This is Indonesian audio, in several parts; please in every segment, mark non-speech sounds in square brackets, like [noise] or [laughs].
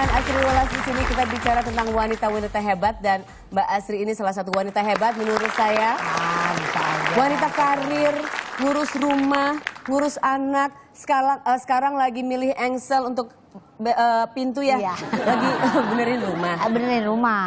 dengan Asri Wallace di sini kita bicara tentang wanita-wanita hebat dan Mbak Asri ini salah satu wanita hebat menurut saya. Mantap. Ah, wanita karir, ngurus rumah, ngurus anak, sekarang uh, eh, sekarang lagi milih engsel untuk uh, pintu ya. Iya. Lagi uh, [laughs] benerin rumah. Eh, benerin rumah.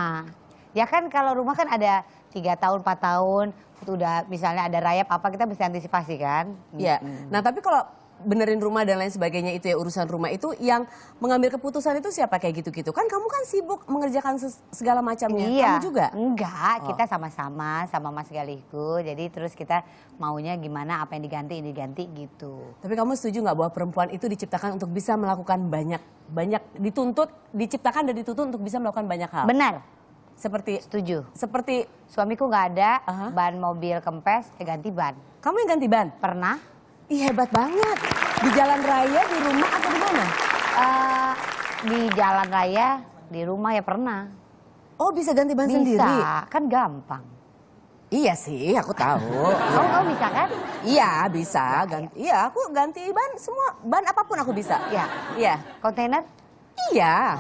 Ya kan kalau rumah kan ada 3 tahun, 4 tahun, udah misalnya ada rayap apa kita bisa antisipasi kan? Iya. Hmm. Nah tapi kalau benerin rumah dan lain sebagainya itu ya urusan rumah itu yang mengambil keputusan itu siapa kayak gitu-gitu kan kamu kan sibuk mengerjakan segala macamnya iya. kamu juga enggak oh. kita sama-sama sama Mas Galihku jadi terus kita maunya gimana apa yang diganti ini diganti gitu tapi kamu setuju nggak bahwa perempuan itu diciptakan untuk bisa melakukan banyak banyak dituntut diciptakan dan dituntut untuk bisa melakukan banyak hal benar seperti setuju seperti suamiku nggak ada uh -huh. ban mobil kempes eh ganti ban kamu yang ganti ban pernah Ih hebat banget. Di jalan raya, di rumah atau di mana? Uh, di jalan raya, di rumah ya pernah. Oh bisa ganti ban sendiri? Bisa, kan gampang. Iya sih, aku tahu. Kamu [laughs] oh, kamu oh, oh, bisa kan? Iya, bisa. Ganti, iya, aku ganti ban semua, ban apapun aku bisa. Iya. Iya. Kontainer? Iya.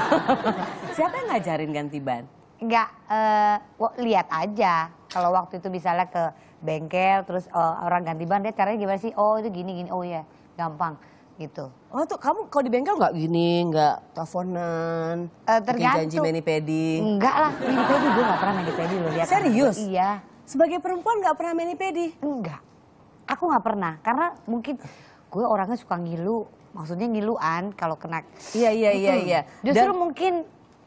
[laughs] Siapa yang ngajarin ganti ban? Enggak, uh, eh, lihat aja. Kalau waktu itu misalnya ke bengkel terus oh, orang ganti ban dia caranya gimana sih oh itu gini gini oh ya gampang gitu oh tuh kamu kalau di bengkel nggak gini nggak teleponan uh, tergantung janji mani pedi enggak lah mani pedi gue nggak pernah mani pedi loh ya serius kan? iya sebagai perempuan nggak pernah mani pedi enggak aku nggak pernah karena mungkin gue orangnya suka ngilu maksudnya ngiluan kalau kena iya iya iya iya justru Dan, mungkin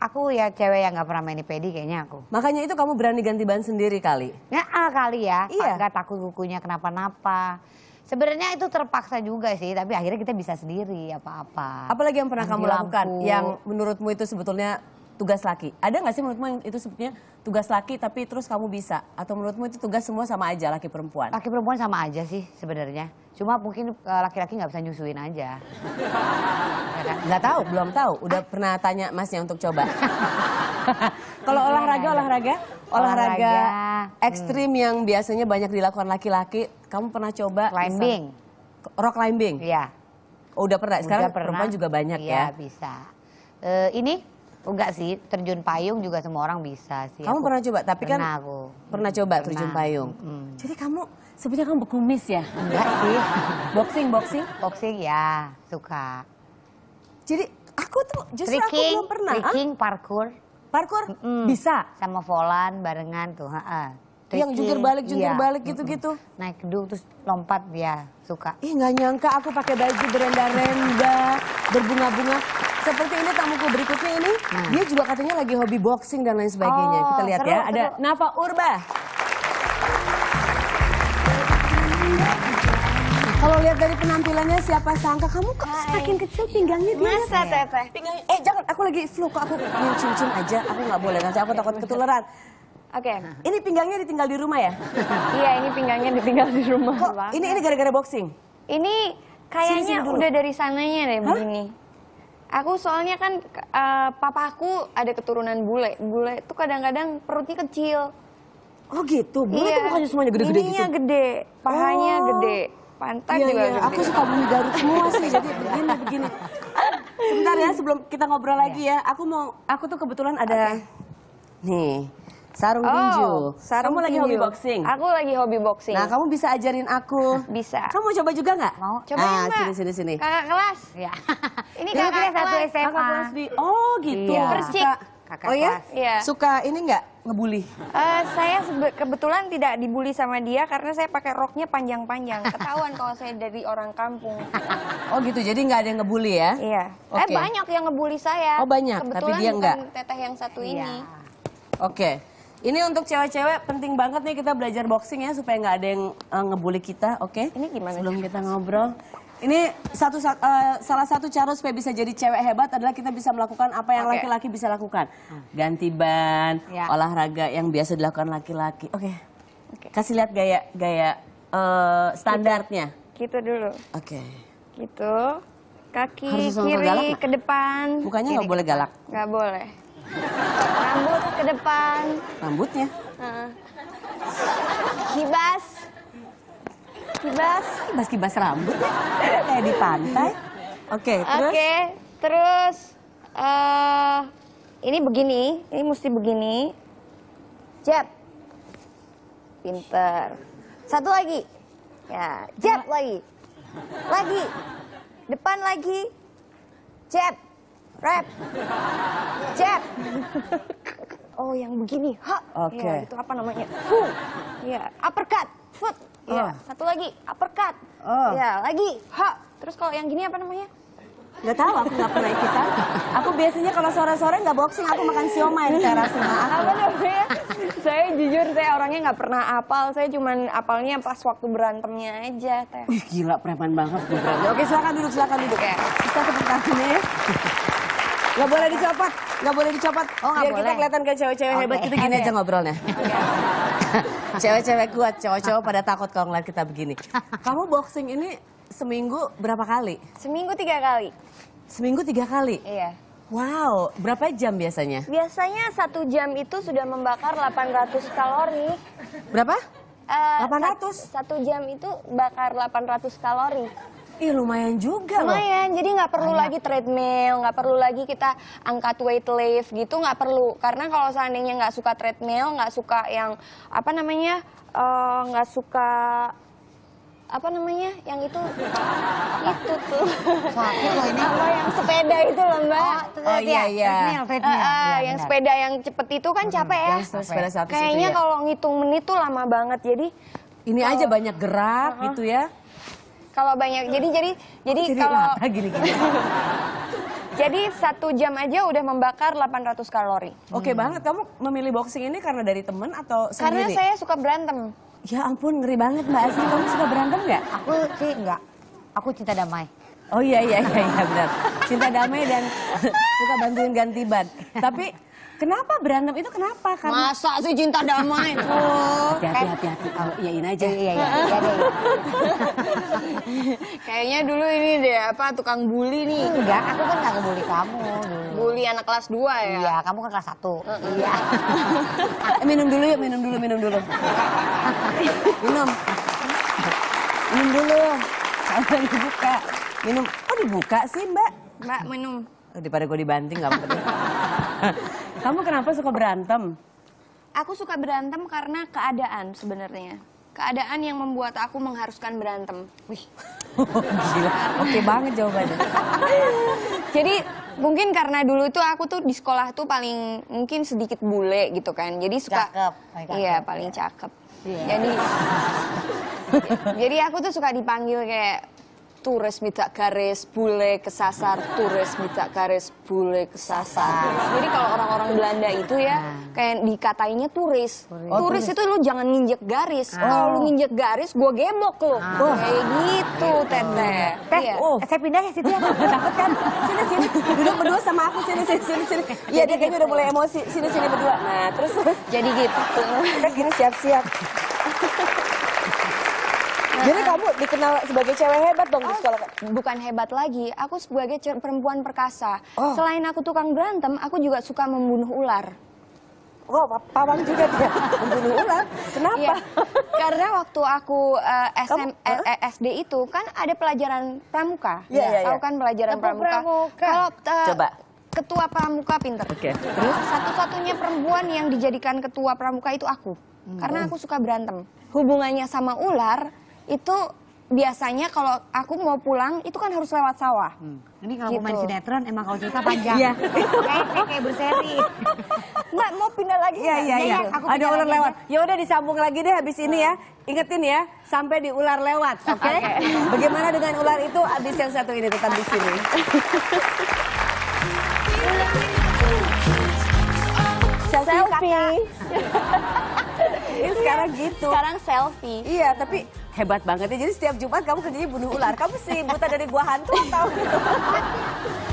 aku ya cewek yang gak pernah mani pedi kayaknya aku. Makanya itu kamu berani ganti ban sendiri kali? Ya ah, kali ya, iya. nggak takut kukunya kenapa-napa. Sebenarnya itu terpaksa juga sih, tapi akhirnya kita bisa sendiri apa-apa. Apalagi yang pernah Nanti kamu lakukan yang menurutmu itu sebetulnya tugas laki? Ada gak sih menurutmu itu sebetulnya tugas laki tapi terus kamu bisa? Atau menurutmu itu tugas semua sama aja laki perempuan? Laki perempuan sama aja sih sebenarnya. Cuma mungkin eh, laki-laki gak bisa nyusuin aja. Nggak tahu, belum tahu. Udah pernah tanya masnya untuk coba. [laughs] Kalau olahraga, olahraga, olahraga, ekstrim hmm. yang biasanya banyak dilakukan laki-laki, kamu pernah coba climbing? Misal, rock climbing? Iya. Oh, udah pernah. Sekarang udah pernah. perempuan juga banyak iya, ya. Iya, bisa. Uh, ini enggak sih, terjun payung juga semua orang bisa sih. Kamu aku, pernah coba, tapi kan pernah kan aku. pernah coba pernah. terjun payung. Hmm. Jadi kamu sebenarnya kamu bekumis ya? Enggak sih. [laughs] boxing, boxing? Boxing ya, suka. Jadi aku tuh justru tricking, aku belum pernah. Tricking, ah? parkour. Parkour mm -mm. bisa. Sama volan barengan tuh. Ha -ha. yang jungkir balik, jungkir iya. balik gitu-gitu. Mm -mm. Naik gedung terus lompat dia suka. Ih gak nyangka aku pakai baju berenda-renda, berbunga-bunga. Seperti ini tamuku berikutnya ini, nah. dia juga katanya lagi hobi boxing dan lain sebagainya. Oh, Kita lihat seru, ya, seru. ada Nafa Urba. Kalau lihat dari penampilannya siapa sangka kamu kok semakin kecil pinggangnya dia. Masa teteh? Ya? Pinggangnya eh jangan aku lagi flu kok aku cium cincin aja aku nggak boleh nanti aku takut ketularan. Oke. Okay. Ini pinggangnya ditinggal di rumah ya? iya ini pinggangnya ditinggal di rumah. Kok, ini ini gara-gara boxing? Ini kayaknya sini, sini udah dari sananya deh Hah? begini. Aku soalnya kan uh, eh, papaku ada keturunan bule. Bule tuh kadang-kadang perutnya kecil. Oh gitu, bule iya, tuh bukannya semuanya gede-gede gitu? gede, pahanya oh. gede. Pantai iya, juga iya. aku suka bumi garut semua sih jadi begini begini sebentar ya sebelum kita ngobrol lagi ya aku mau aku tuh kebetulan ada okay. nih Sarung oh, tinju. Sarung kamu tinju. lagi hobi boxing. Aku lagi hobi boxing. Nah, kamu bisa ajarin aku. Bisa. Kamu coba juga nggak? Mau. Coba ah, ya, sini sini sini. Kakak kelas. Ya. Ini kakak, kakak kelas satu SMA. Kakak kelas di. Oh, gitu. Iya. Percik kakak oh, ya? kelas. Iya. Suka ini nggak ngebully? Uh, saya kebetulan tidak dibully sama dia karena saya pakai roknya panjang-panjang. Ketahuan kalau saya dari orang kampung. [laughs] Oh gitu, jadi nggak ada yang ngebully ya? Iya. Okay. Eh banyak yang ngebully saya. Oh banyak, kebetulan tapi dia nggak. Kebetulan teteh yang satu iya. ini. Oke. Okay. Ini untuk cewek-cewek penting banget nih kita belajar boxing ya supaya nggak ada yang uh, ngebully kita, oke? Okay? Ini gimana? Sebelum kita ngobrol, ini satu uh, salah satu cara supaya bisa jadi cewek hebat adalah kita bisa melakukan apa yang laki-laki okay. bisa lakukan. Hmm. Ganti ban, ya. olahraga yang biasa dilakukan laki-laki. Oke. Okay. Okay. Kasih lihat gaya gaya uh, standarnya. Gitu, gitu dulu. Oke. Okay. Gitu. Kaki Harus kiri ke depan. Bukannya nggak boleh galak. Nggak boleh ke depan. Rambutnya? Uh. Kibas. Kibas. Kibas-kibas rambut kayak di pantai. Oke, okay, terus? Oke, okay, terus uh, ini begini, ini mesti begini. Jet. Pinter. Satu lagi. Ya, jet lagi. Lagi. Depan lagi. Jet. Rap. Jet oh yang begini ha oke okay. ya, itu apa namanya huh ya uppercut foot ya oh. satu lagi uppercut oh. ya lagi ha terus kalau yang gini apa namanya Gak tahu aku gak pernah ikutan. Aku biasanya kalau sore-sore gak boxing, aku makan siomay di teras rumah [laughs] aku. Apa namanya? Saya jujur, saya orangnya gak pernah apal. Saya cuman apalnya pas waktu berantemnya aja, Teh. Wih, gila, preman banget. Oke, silakan duduk, silakan duduk. Ya. Kita tepuk ya. Gak boleh dicopot, gak boleh dicopot. Oh, gak Biar boleh. kita kelihatan kayak cewek-cewek okay. hebat kita gitu, gini aja ngobrolnya. [laughs] Cewek-cewek kuat, cowok-cowok pada takut kalau ngeliat kita begini. Kamu boxing ini seminggu berapa kali? Seminggu tiga kali. Seminggu tiga kali? Iya. Wow, berapa jam biasanya? Biasanya satu jam itu sudah membakar 800 kalori. Berapa? Uh, eh, 800? satu jam itu bakar 800 kalori. Ih lumayan juga Lumayan, jadi nggak perlu Banyak. lagi treadmill, nggak perlu lagi kita angkat weight lift gitu, nggak perlu. Karena kalau seandainya nggak suka treadmill, nggak suka yang apa namanya, eh, nggak uh, suka apa namanya yang itu [laughs] itu tuh apa yang sepeda itu loh mbak oh, oh ya, iya iya Uh, uh, ya, yang benar. sepeda yang cepet itu kan capek hmm, ya sepeda kayaknya ya. kalau ngitung menit tuh lama banget jadi ini uh, aja banyak gerak uh -huh. gitu ya kalau banyak, jadi jadi jadi, jadi kalau [laughs] jadi satu jam aja udah membakar 800 kalori. Oke okay banget, kamu memilih boxing ini karena dari temen atau sendiri? Karena saya suka berantem. Ya ampun, ngeri banget Mbak Asli. Kamu suka berantem nggak? Aku sih nggak. Aku cinta damai. Oh iya iya iya, iya benar. Cinta damai dan suka bantuin ganti ban. Tapi Kenapa berantem itu kenapa? Karena... Masa sih cinta damai itu? [laughs] Oh. Hati-hati, hati-hati. Oh, iyain aja. Iya, iya, iya. iya, iya. [laughs] Kayaknya dulu ini deh apa tukang bully nih. Enggak, aku kan gak ngebully kamu. Bully anak kelas 2 ya? Iya, kamu kan kelas 1. Iya. [laughs] minum dulu yuk, minum dulu, minum dulu. minum. Minum dulu. Sampai dibuka. Minum. Oh dibuka sih mbak? Mbak minum. Daripada gue dibanting gak penting. [laughs] Kamu kenapa suka berantem? Aku suka berantem karena keadaan sebenarnya. Keadaan yang membuat aku mengharuskan berantem. Wih. Gila, oke banget jawabannya. [laughs] Jadi mungkin karena dulu itu aku tuh di sekolah tuh paling mungkin sedikit bule gitu kan. Jadi suka cakep. Iya, paling cakep. Yeah. Jadi [laughs] jadi aku tuh suka dipanggil kayak turis minta garis bule kesasar turis minta garis bule kesasar jadi kalau orang-orang Belanda itu ya ah. kayak dikatainya turis oh, turis, turis itu lu jangan nginjek garis oh. kalau lu nginjek garis gua gemok lu oh. kayak gitu oh. Tete. teh iya. oh. saya pindah ya situ ya takut kan sini sini duduk berdua sama aku sini sini sini sini iya dia kayaknya udah mulai emosi sini sini berdua nah terus terus jadi gitu kita gini siap-siap jadi kamu dikenal sebagai cewek hebat dong oh, di sekolah? Bukan hebat lagi, aku sebagai perempuan perkasa. Oh. Selain aku tukang berantem, aku juga suka membunuh ular. Wow, pawang juga dia [laughs] membunuh ular. Kenapa? Iya. Karena waktu aku uh, eh, SM, Kamu, eh, uh? Eh, SD itu kan ada pelajaran pramuka. Iya, yeah, iya, iya, Tahu kan pelajaran Tepuk pramuka. pramuka. Kalau uh, Coba. ketua pramuka pinter. Oke. Okay. satu-satunya perempuan yang dijadikan ketua pramuka itu aku. Hmm. Karena aku suka berantem. Hmm. Hubungannya sama ular, itu biasanya kalau aku mau pulang itu kan harus lewat sawah. Hmm. Ini kalau gitu. main sinetron emang kalau cerita [laughs] panjang. Iya. [laughs] kayak kayak berseri. Mbak mau pindah lagi. Iya iya iya. iya. iya. Ada ular lewat. Ya udah disambung lagi deh habis ini ya. Ah. Ingetin ya sampai di ular lewat, oke? Okay? okay. Bagaimana dengan ular itu habis yang satu ini tetap di sini. [laughs] selfie. selfie. ini sekarang gitu. Sekarang selfie. Iya, tapi hebat banget ya. Jadi setiap Jumat kamu kerjanya bunuh ular. Kamu sih buta dari gua hantu atau? [laughs]